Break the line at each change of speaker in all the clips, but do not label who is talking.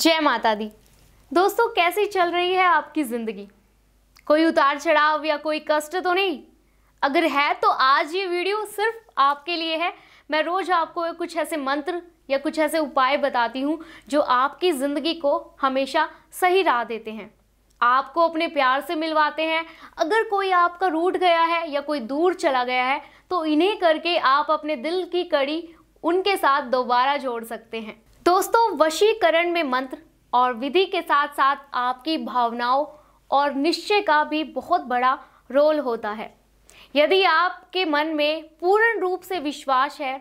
जय माता दी दोस्तों कैसी चल रही है आपकी ज़िंदगी कोई उतार चढ़ाव या कोई कष्ट तो नहीं अगर है तो आज ये वीडियो सिर्फ आपके लिए है मैं रोज़ आपको कुछ ऐसे मंत्र या कुछ ऐसे उपाय बताती हूँ जो आपकी ज़िंदगी को हमेशा सही राह देते हैं आपको अपने प्यार से मिलवाते हैं अगर कोई आपका रूट गया है या कोई दूर चला गया है तो इन्हें करके आप अपने दिल की कड़ी उनके साथ दोबारा जोड़ सकते हैं दोस्तों वशीकरण में मंत्र और विधि के साथ साथ आपकी भावनाओं और निश्चय का भी बहुत बड़ा रोल होता है यदि आपके मन में पूर्ण रूप से विश्वास है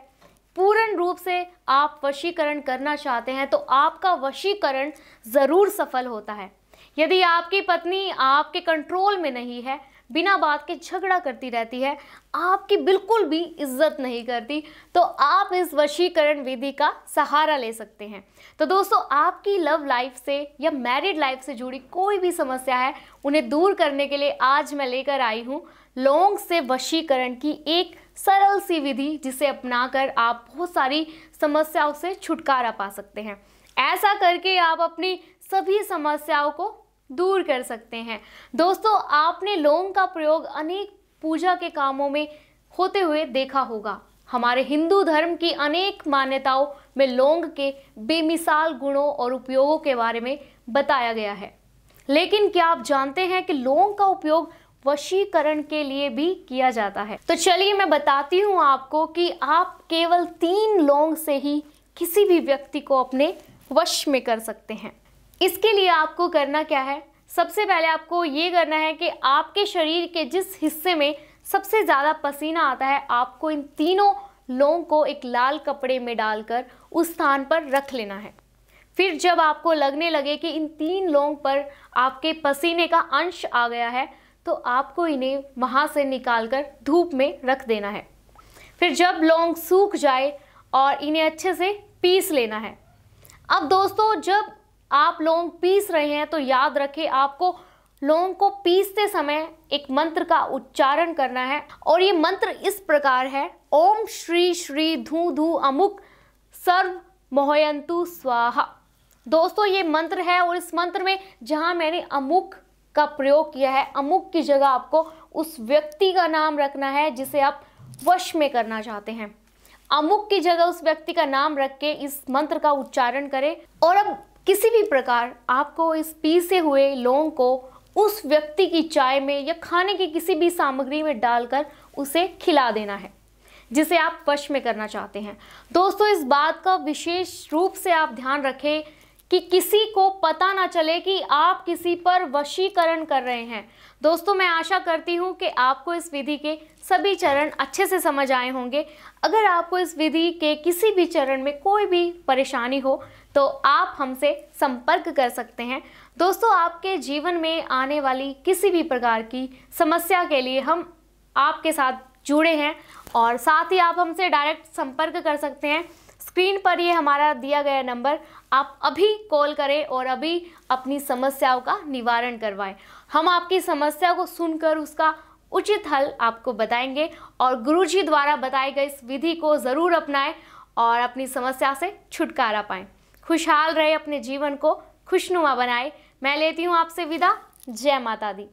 पूर्ण रूप से आप वशीकरण करना चाहते हैं तो आपका वशीकरण ज़रूर सफल होता है यदि आपकी पत्नी आपके कंट्रोल में नहीं है बिना बात के झगड़ा करती रहती है आपकी बिल्कुल भी इज्जत नहीं करती तो आप इस वशीकरण विधि का सहारा ले सकते हैं तो दोस्तों आपकी लव लाइफ से या मैरिड लाइफ से जुड़ी कोई भी समस्या है उन्हें दूर करने के लिए आज मैं लेकर आई हूँ लौंग से वशीकरण की एक सरल सी विधि जिसे अपनाकर आप बहुत सारी समस्याओं से छुटकारा पा सकते हैं ऐसा करके आप अपनी सभी समस्याओं को दूर कर सकते हैं दोस्तों आपने लौंग का प्रयोग अनेक पूजा के कामों में होते हुए देखा होगा हमारे हिंदू धर्म की अनेक मान्यताओं में लौंग के बेमिसाल गुणों और उपयोगों के बारे में बताया गया है लेकिन क्या आप जानते हैं कि लौंग का उपयोग वशीकरण के लिए भी किया जाता है तो चलिए मैं बताती हूँ आपको कि आप केवल तीन लौंग से ही किसी भी व्यक्ति को अपने वश में कर सकते हैं इसके लिए आपको करना क्या है सबसे पहले आपको ये करना है कि आपके शरीर के जिस हिस्से में सबसे ज़्यादा पसीना आता है आपको इन तीनों लोंग को एक लाल कपड़े में डालकर उस स्थान पर रख लेना है फिर जब आपको लगने लगे कि इन तीन लोंग पर आपके पसीने का अंश आ गया है तो आपको इन्हें वहाँ से निकाल कर धूप में रख देना है फिर जब लौंग सूख जाए और इन्हें अच्छे से पीस लेना है अब दोस्तों जब आप लौंग पीस रहे हैं तो याद रखें आपको लौंग को पीसते समय एक मंत्र का उच्चारण करना है और ये मंत्र इस प्रकार है ओम श्री श्री धू धू अमुक सर्व मोहयंतु स्वाहा दोस्तों ये मंत्र है और इस मंत्र में जहां मैंने अमुक का प्रयोग किया है अमुक की जगह आपको उस व्यक्ति का नाम रखना है जिसे आप वश में करना चाहते हैं अमुक की जगह उस व्यक्ति का नाम रख के इस मंत्र का उच्चारण करें और अब किसी भी प्रकार आपको इस पीसे हुए लौंग को उस व्यक्ति की चाय में या खाने की किसी भी सामग्री में डालकर उसे खिला देना है जिसे आप वश में करना चाहते हैं दोस्तों इस बात का विशेष रूप से आप ध्यान रखें कि किसी को पता ना चले कि आप किसी पर वशीकरण कर रहे हैं दोस्तों मैं आशा करती हूँ कि आपको इस विधि के सभी चरण अच्छे से समझ आए होंगे अगर आपको इस विधि के किसी भी चरण में कोई भी परेशानी हो तो आप हमसे संपर्क कर सकते हैं दोस्तों आपके जीवन में आने वाली किसी भी प्रकार की समस्या के लिए हम आपके साथ जुड़े हैं और साथ ही आप हमसे डायरेक्ट संपर्क कर सकते हैं स्क्रीन पर ये हमारा दिया गया नंबर आप अभी कॉल करें और अभी अपनी समस्याओं का निवारण करवाएं हम आपकी समस्या को सुनकर उसका उचित हल आपको बताएंगे और गुरुजी द्वारा बताए गए इस विधि को ज़रूर अपनाएं और अपनी समस्या से छुटकारा पाएं खुशहाल रहे अपने जीवन को खुशनुमा बनाए मैं लेती हूँ आपसे विदा जय माता दी